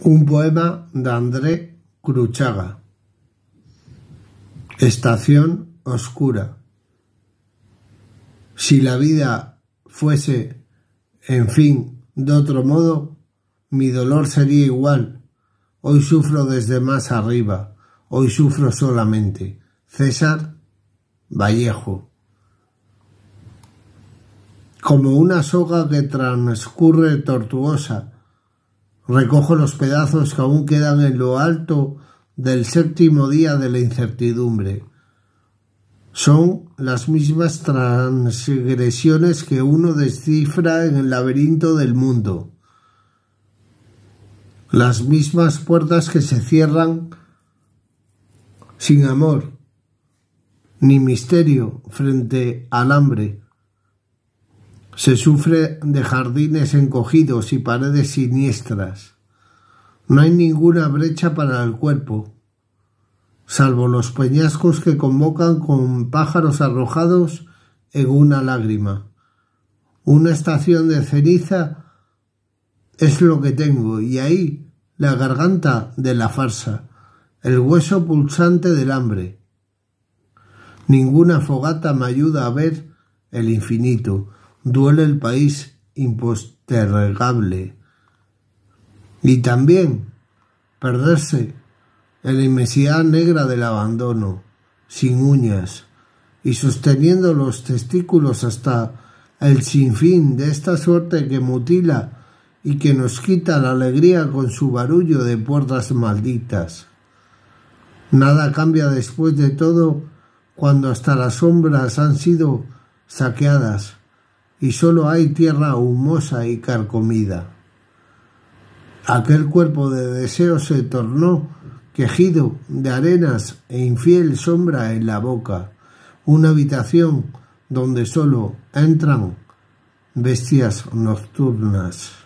Un poema de André Cruchaga. Estación oscura. Si la vida fuese, en fin, de otro modo, mi dolor sería igual. Hoy sufro desde más arriba. Hoy sufro solamente. César Vallejo. Como una soga que transcurre tortuosa, Recojo los pedazos que aún quedan en lo alto del séptimo día de la incertidumbre. Son las mismas transgresiones que uno descifra en el laberinto del mundo, las mismas puertas que se cierran sin amor ni misterio frente al hambre se sufre de jardines encogidos y paredes siniestras. No hay ninguna brecha para el cuerpo, salvo los peñascos que convocan con pájaros arrojados en una lágrima. Una estación de ceniza es lo que tengo, y ahí la garganta de la farsa, el hueso pulsante del hambre. Ninguna fogata me ayuda a ver el infinito, duele el país impostergable. Y también perderse en la inmensidad negra del abandono, sin uñas, y sosteniendo los testículos hasta el sinfín de esta suerte que mutila y que nos quita la alegría con su barullo de puertas malditas. Nada cambia después de todo cuando hasta las sombras han sido saqueadas y solo hay tierra humosa y carcomida. Aquel cuerpo de deseo se tornó quejido de arenas e infiel sombra en la boca, una habitación donde solo entran bestias nocturnas.